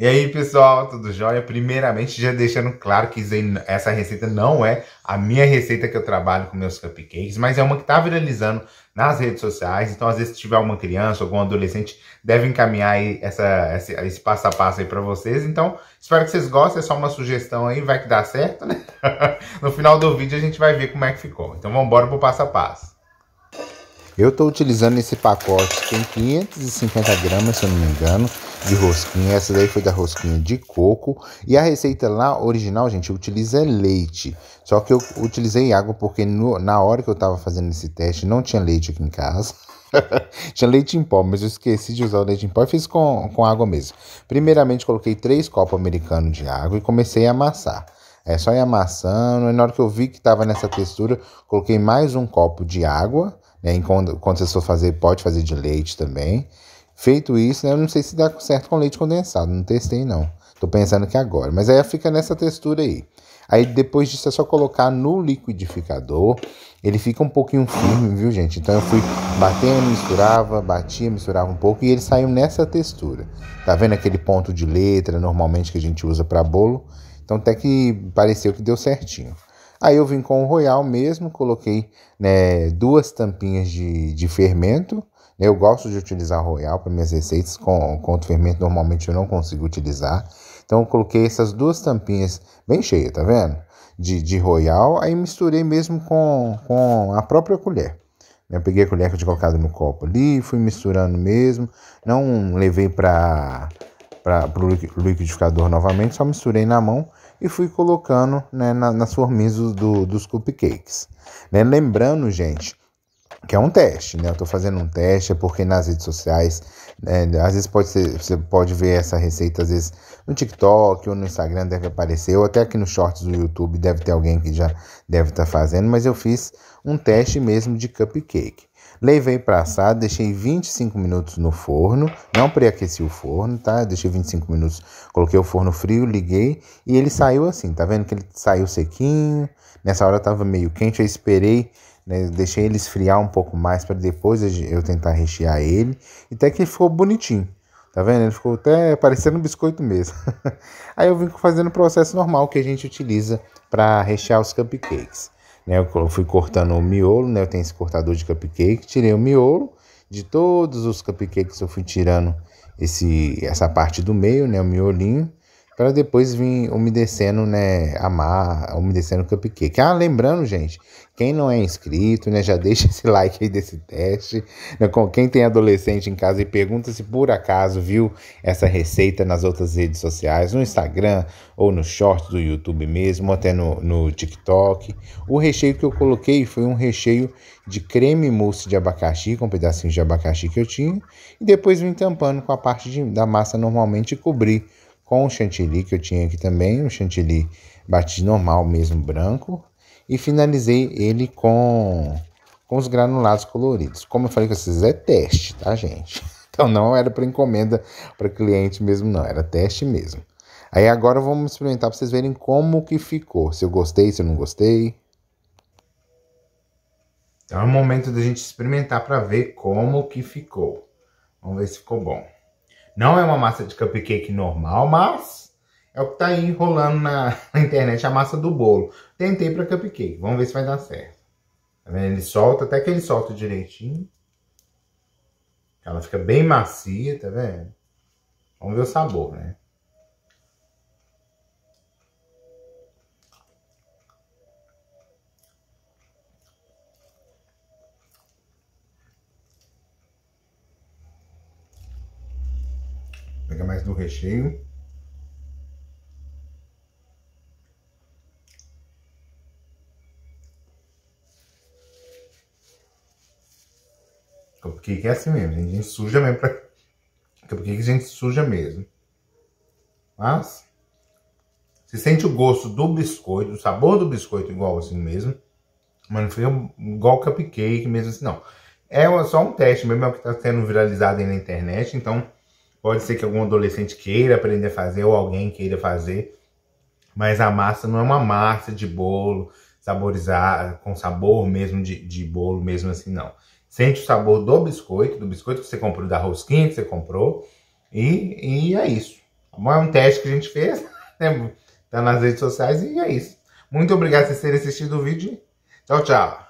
E aí, pessoal, tudo jóia? Primeiramente, já deixando claro que essa receita não é a minha receita que eu trabalho com meus cupcakes, mas é uma que está viralizando nas redes sociais. Então, às vezes, se tiver uma criança ou algum adolescente, deve encaminhar aí essa, esse, esse passo a passo aí para vocês. Então, espero que vocês gostem. É só uma sugestão aí, vai que dá certo, né? no final do vídeo, a gente vai ver como é que ficou. Então, vamos embora pro passo a passo. Eu estou utilizando esse pacote, tem 550 gramas, se eu não me engano de rosquinha. Essa daí foi da rosquinha de coco. E a receita lá original, gente, utiliza leite. Só que eu utilizei água porque no, na hora que eu tava fazendo esse teste não tinha leite aqui em casa. Tinha leite em pó, mas eu esqueci de usar o leite em pó e fiz com, com água mesmo. Primeiramente, coloquei três copos americanos de água e comecei a amassar. É só ir amassando, e na hora que eu vi que estava nessa textura, coloquei mais um copo de água. Né, quando, quando você for fazer, pode fazer de leite também. Feito isso, né, eu não sei se dá certo com leite condensado, não testei não. Tô pensando que agora, mas aí fica nessa textura aí. Aí depois disso é só colocar no liquidificador. Ele fica um pouquinho firme, viu, gente? Então eu fui batendo, misturava, batia, misturava um pouco e ele saiu nessa textura. Tá vendo aquele ponto de letra normalmente que a gente usa para bolo? Então até que pareceu que deu certinho. Aí eu vim com o Royal mesmo, coloquei né, duas tampinhas de, de fermento eu gosto de utilizar Royal para minhas receitas, com, com o fermento normalmente eu não consigo utilizar. Então eu coloquei essas duas tampinhas bem cheias, tá vendo? De, de Royal, aí misturei mesmo com, com a própria colher. Eu peguei a colher que eu tinha colocado no copo ali, fui misturando mesmo, não levei para o liquidificador novamente, só misturei na mão e fui colocando né, na, nas forminhas do, do, dos cupcakes. Né? Lembrando, gente, que é um teste, né? Eu estou fazendo um teste, é porque nas redes sociais, né, às vezes pode ser, você pode ver essa receita, às vezes no TikTok ou no Instagram deve aparecer, ou até aqui nos shorts do YouTube deve ter alguém que já deve estar tá fazendo, mas eu fiz um teste mesmo de cupcake. Levei para assar, deixei 25 minutos no forno, não preaqueci o forno, tá? Deixei 25 minutos, coloquei o forno frio, liguei e ele saiu assim, tá vendo que ele saiu sequinho. Nessa hora tava meio quente, eu esperei, né? deixei ele esfriar um pouco mais para depois eu tentar rechear ele, até que ele ficou bonitinho. Tá vendo? Ele ficou até parecendo um biscoito mesmo. Aí eu vim fazendo o processo normal que a gente utiliza para rechear os cupcakes. Né? Eu fui cortando o miolo, né? Eu tenho esse cortador de cupcake, tirei o miolo. De todos os cupcakes eu fui tirando esse, essa parte do meio, né? O miolinho para depois vir umedecendo, né, amar, umedecendo o cupcake. Ah, lembrando, gente, quem não é inscrito, né, já deixa esse like aí desse teste, né, com quem tem adolescente em casa e pergunta se por acaso viu essa receita nas outras redes sociais, no Instagram ou no short do YouTube mesmo, ou até no, no TikTok. O recheio que eu coloquei foi um recheio de creme mousse de abacaxi, com um pedacinhos de abacaxi que eu tinha, e depois vim tampando com a parte de, da massa normalmente e cobri com o chantilly que eu tinha aqui também, um chantilly batido normal mesmo, branco, e finalizei ele com, com os granulados coloridos. Como eu falei com vocês, é teste, tá, gente? Então não era para encomenda para cliente mesmo, não, era teste mesmo. Aí agora vamos experimentar para vocês verem como que ficou, se eu gostei, se eu não gostei. Então é o momento da gente experimentar para ver como que ficou. Vamos ver se ficou bom. Não é uma massa de cupcake normal, mas é o que tá aí rolando na, internet, a massa do bolo. Tentei para cupcake, vamos ver se vai dar certo. Tá vendo? Ele solta, até que ele solta direitinho. Ela fica bem macia, tá vendo? Vamos ver o sabor, né? pegar mais do recheio. Cupcake é assim mesmo, A gente suja mesmo pra... Cupcake a gente suja mesmo. Mas... Você sente o gosto do biscoito, o sabor do biscoito igual assim mesmo. Mas não foi igual cupcake mesmo assim, não. É só um teste mesmo, é o que está sendo viralizado aí na internet. Então, Pode ser que algum adolescente queira aprender a fazer ou alguém queira fazer, mas a massa não é uma massa de bolo saborizada, com sabor mesmo de, de bolo, mesmo assim, não. Sente o sabor do biscoito, do biscoito que você comprou, da rosquinha que você comprou, e, e é isso. é um teste que a gente fez, né? tá nas redes sociais e é isso. Muito obrigado por vocês terem assistido o vídeo. Tchau, tchau.